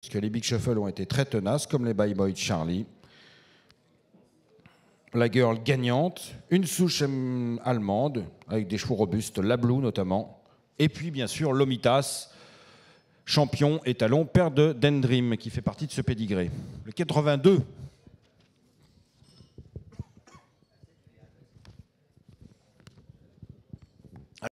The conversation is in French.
Parce que les Big Shuffle ont été très tenaces, comme les Bye de Charlie. La girl gagnante, une souche allemande, avec des chevaux robustes, la Blue notamment. Et puis, bien sûr, l'Omitas, champion, étalon, père de Dendrim, qui fait partie de ce pédigré. Le 82